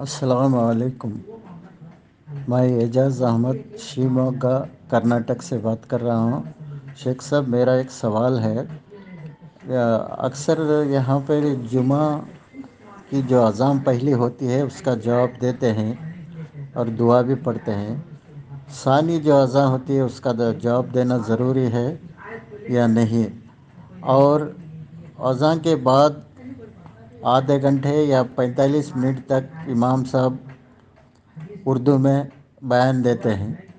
असलकम मैं एजाज अहमद शीमो का कर्नाटक से बात कर रहा हूँ शेख साहब मेरा एक सवाल है अक्सर यहाँ पर जुमा की जो अज़ाम पहली होती है उसका जवाब देते हैं और दुआ भी पढ़ते हैं सानी जो अज़ा होती है उसका जवाब देना ज़रूरी है या नहीं और अज़ा के बाद आधे घंटे या 45 मिनट तक इमाम साहब उर्दू में बयान देते हैं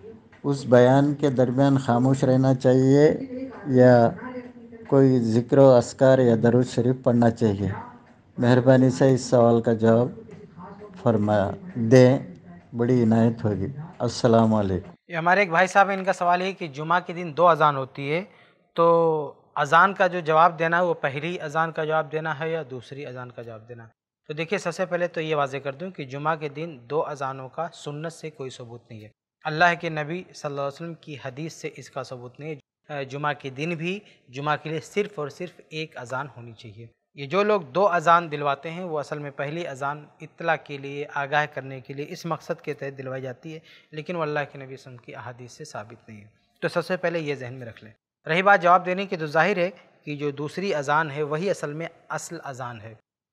उस बयान के दरमियान खामोश रहना चाहिए या कोई ज़िक्र असकार या दरुज शरीफ पढ़ना चाहिए मेहरबानी से इस सवाल का जवाब फरमा दें बड़ी इनायत होगी वालेकुम हमारे एक भाई साहब इनका सवाल है कि जुमा के दिन दो अज़ान होती है तो अज़ान का जो जवाब देना है वो पहली अज़ान का जवाब देना है या दूसरी अज़ान का जवाब देना है तो देखिए सबसे पहले तो ये वाजे कर दूँ कि जुमा के दिन दो अज़ानों का सुन्नत से कोई सबूत नहीं है अल्लाह के नबी सल्लल्लाहु अलैहि वसल्लम की हदीस से इसका सबूत नहीं है जुमा के दिन भी जुमा के लिए सिर्फ़ और सिर्फ एक अज़ान होनी चाहिए ये जो लोग दो अज़ान दिलवाते हैं वो असल में पहली अज़ान इतला के लिए आगाह करने के लिए इस मकसद के तहत दिलवाई जाती है लेकिन वह अल्लाह के नबी वसम की अहदीस से साबित नहीं है तो सबसे पहले ये जहन में रख लें रही बात जवाब देने की तो जाहिर है कि जो दूसरी अज़ान है वही असल में असल अज़ान है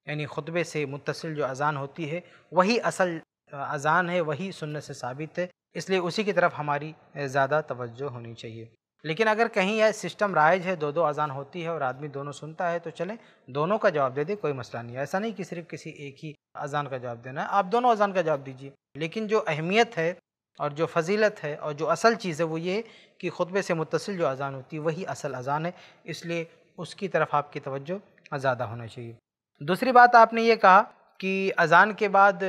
यानी ख़ुतबे से मुतसिल जो अज़ान होती है वही असल अज़ान है वही सुनने से साबित है इसलिए उसी की तरफ हमारी ज़्यादा तवज्जो होनी चाहिए लेकिन अगर कहीं यह सिस्टम राइज है दो दो अजान होती है और आदमी दोनों सुनता है तो चलें दोनों का जवाब दे दे कोई मसला नहीं है ऐसा नहीं कि सिर्फ किसी एक ही अजान का जवाब देना है आप दोनों अजान का जवाब दीजिए लेकिन जो अहमियत है और जो फजीलत है और जो असल चीज़ है वो ये कि खुतबे से मुतसिल जो अज़ान होती है वही असल अज़ान है इसलिए उसकी तरफ आपकी तवज्जो ज़्यादा होना चाहिए दूसरी बात आपने ये कहा कि अज़ान के बाद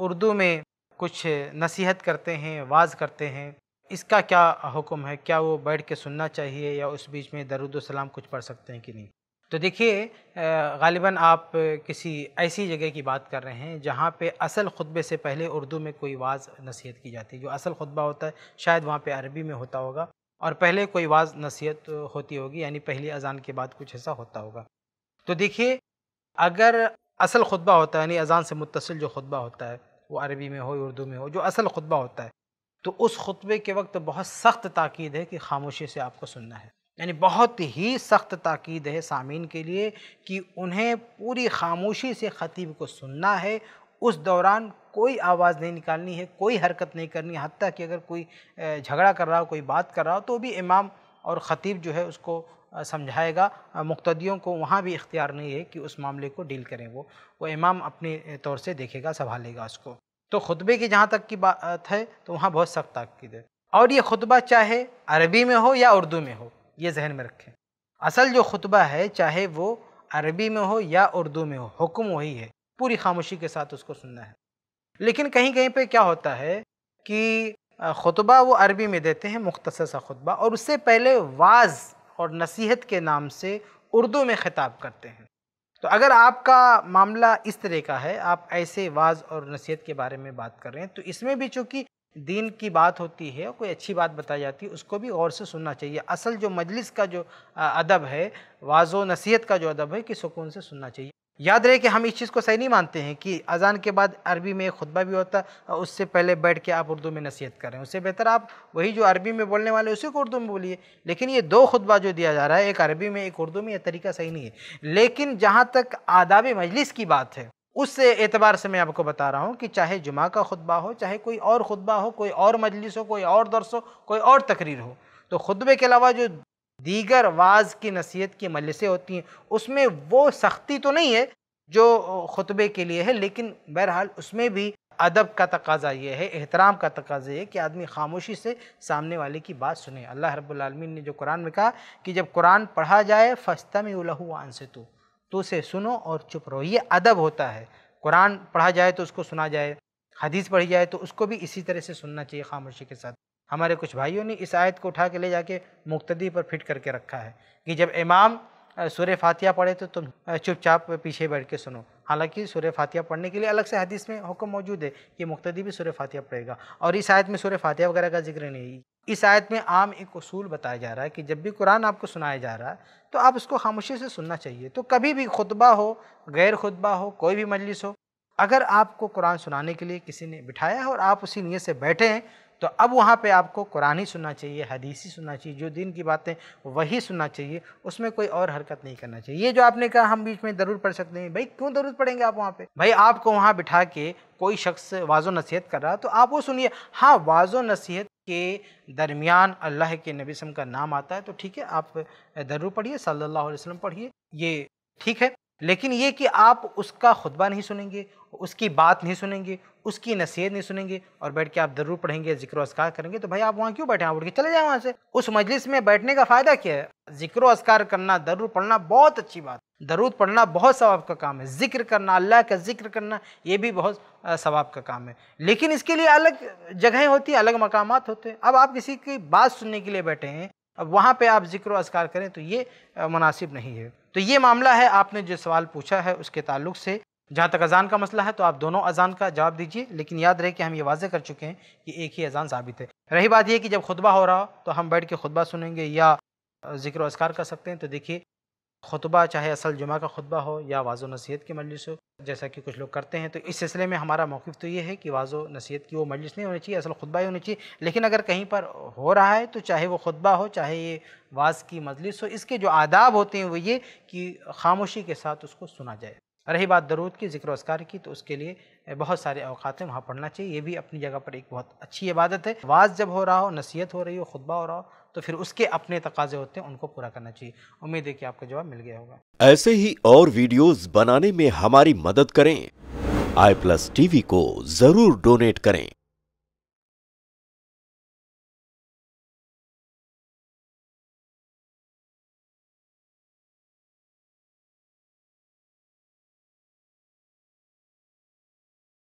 उर्दू में कुछ नसीहत करते हैं वाज करते हैं इसका क्या हुक्म है क्या वो बैठ के सुनना चाहिए या उस बीच में दरुद सलाम कुछ पढ़ सकते हैं कि नहीं तो देखिए गालिबा आप किसी ऐसी जगह की बात कर रहे हैं जहाँ पे असल ख़ुतबे से पहले उर्दू में कोई वाज नसीहत की जाती है जो असल ख़ुतबा होता है शायद वहाँ पे अरबी में होता होगा और पहले कोई वाज नसीहत होती होगी यानी पहली अजान के बाद कुछ ऐसा होता होगा तो देखिए अगर असल ख़ुतबा होता है यानी अजान से मुतसिल जो खुतबा होता है वो अरबी में हो उर्दू में हो जो असल खुतबा होता है तो उस खुतबे के वक्त बहुत सख्त ताक़द है कि खामोशी से आपको सुनना है यानी बहुत ही सख्त ताक़द है सामीन के लिए कि उन्हें पूरी खामोशी से ख़तीब को सुनना है उस दौरान कोई आवाज़ नहीं निकालनी है कोई हरकत नहीं करनी हती कि अगर कोई झगड़ा कर रहा हो कोई बात कर रहा हो तो भी इमाम और ख़तीब जो है उसको समझाएगा मुख्तियों को वहाँ भी इख्तियार नहीं है कि उस मामले को डील करें वो वो इमाम अपने तौर से देखेगा संभालेगा उसको तो खुतबे की जहाँ तक की बात है तो वहाँ बहुत सख्त ताक़ीद है और ये खुतबा चाहे अरबी में हो या उर्दू में हो ये जहन में रखें असल जो खुतबा है चाहे वो अरबी में हो या उर्दू में हो हुक्म वही है पूरी खामोशी के साथ उसको सुनना है लेकिन कहीं कहीं पे क्या होता है कि खुतबा वो अरबी में देते हैं मुख्तसर सा खुतबा और उससे पहले वाज और नसीहत के नाम से उर्दू में ख़िताब करते हैं तो अगर आपका मामला इस तरह का है आप ऐसे वाज और नसीहत के बारे में बात कर रहे हैं तो इसमें भी चूँकि दीन की बात होती है कोई अच्छी बात बताई जाती है उसको भी और से सुनना चाहिए असल जो मजलिस का जो अदब है वाजो नसीहत का जो अदब है कि सुकून से सुनना चाहिए याद रहे कि हम इस चीज़ को सही नहीं मानते हैं कि अजान के बाद अरबी में खुतबा भी होता है उससे पहले बैठ के आप उर्दू में नसीहत करें उससे बेहतर आप वही जो अरबी में बोलने वाले उसी को उर्दू में बोलिए लेकिन ये दो खुतबा जो दिया जा रहा है एक अरबी में एक उर्दू में यह तरीका सही नहीं है लेकिन जहाँ तक आदाब मजलिस की बात है उस एतबार से मैं आपको बता रहा हूँ कि चाहे जुमा का खुतबा हो चाहे कोई और खुतबा हो कोई और मजलिस हो कोई और दरस हो कोई और तकरीर हो तो खुतबे के अलावा जो दीगर वाज की नसीहत की मजलिसें होती हैं उसमें वो सख्ती तो नहीं है जो खुतबे के लिए है लेकिन बहरहाल उसमें भी अदब का तकाजा ये है एहतराम का तकाजा ये कि आदमी खामोशी से सामने वाले की बात सुने अल्लाह रब्बुल रबालमीन ने जो कुरान में कहा कि जब कुरान पढ़ा जाए फस्तम उलहू आंसे से तो तो उसे सुनो और चुप रहो ये अदब होता है कुरान पढ़ा जाए तो उसको सुना जाए हदीस पढ़ी जाए तो उसको भी इसी तरह से सुनना चाहिए खामोशी के साथ हमारे कुछ भाइयों ने इस आयत को उठा के ले जाके मुक्तदी पर फिट करके रखा है कि जब इमाम सूर्य फातिया पढ़े तो तुम चुपचाप पीछे बैठ के सुनो हालांकि सुर फातिया पढ़ने के लिए अलग से हदीस में हुक्म मौजूद है कि मुक्तदी भी सुर फातिया पढ़ेगा और इस आयत में सुर फ़ातिया वगैरह का जिक्र नहीं इस आयत में आम एक असूल बताया जा रहा है कि जब भी कुरान आपको सुनाया जा रहा है तो आप उसको खामोशी से सुनना चाहिए तो कभी भी खुतबा हो गैर खुतबा हो कोई भी मजलिस हो अगर आपको कुरान सुनाने के लिए किसी ने बिठाया है और आप उसी नीयत से बैठे हैं तो अब वहाँ पे आपको कुरान ही सुनना चाहिए हदीसी सुनना चाहिए जो दिन की बातें वही सुनना चाहिए उसमें कोई और हरकत नहीं करना चाहिए ये जो आपने कहा हम बीच में ज़रूर पढ़ सकते हैं भाई क्यों ज़रूर पढ़ेंगे आप वहाँ पे भाई आपको वहाँ बिठा के कोई शख्स वाजो नसीहत कर रहा तो आप वो सुनिए हाँ वाजो नसीहत के दरमियान अल्लाह के नबी वसम का नाम आता है तो ठीक है आप दरू पढ़िए सल्लल्लाहु अलैहि वसल्लम पढ़िए ये ठीक है लेकिन ये कि आप उसका खुतबा नहीं सुनेंगे उसकी बात नहीं सुनेंगे उसकी नसीहत नहीं सुनेंगे और बैठ के आप ज़रूर पढ़ेंगे जिक्र असकार करेंगे तो भाई आप वहाँ क्यों बैठे आप उठ के चले जाए वहाँ से उस मजलिस में बैठने का फ़ायदा क्या है जिक्र असकार करना दरूर पढ़ना बहुत अच्छी बात दरूद पढ़ना बहुत सवाब का काम है जिक्र करना अल्लाह का जिक्र करना ये भी बहुत सवाब का काम है लेकिन इसके लिए अलग जगहें होती हैं अलग मकामात होते हैं अब आप किसी की बात सुनने के लिए बैठे हैं अब वहाँ पे आप जिक्र असकार करें तो ये मुनासिब नहीं है तो ये मामला है आपने जो सवाल पूछा है उसके ताल्लुक से जहाँ तक अजान का मसला है तो आप दोनों अजान का जवाब दीजिए लेकिन याद रहे कि हम ये वाजे कर चुके हैं कि एक ही अजान साबित है रही बात यह कि जब खुतबा हो रहा हो तो हम बैठ के खुतबा सुनेंगे या जिक्र असकार कर सकते हैं तो देखिए खुतबा चाहे असल जुमा का खुतबा हो या वाज़ो नसीहत की मजलिस हो जैसा कि कुछ लोग करते हैं तो इस सिलसिले में हमारा मौक़ तो ये है कि वाज़ो नसीहत की वो मजलिस नहीं होनी चाहिए असल खुतबा ही होनी चाहिए लेकिन अगर कहीं पर हो रहा है तो चाहे वो खुतबा हो चाहे ये वाज की मजलिस हो इसके जो आदाब होते हैं वो ये कि खामोशी के साथ उसको सुना जाए रही बात दरूद की जिक्र असकार की तो उसके लिए बहुत सारे अवकात हैं वहाँ पढ़ना चाहिए ये भी अपनी जगह पर एक बहुत अच्छी इबादत है वाज जब हो रहा हो नसीहत हो रही हो खुतबा हो रहा हो तो फिर उसके अपने तकाजे होते हैं उनको पूरा करना चाहिए उम्मीद है कि आपका जवाब मिल गया होगा ऐसे ही और वीडियोस बनाने में हमारी मदद करें आई प्लस टीवी को जरूर डोनेट करें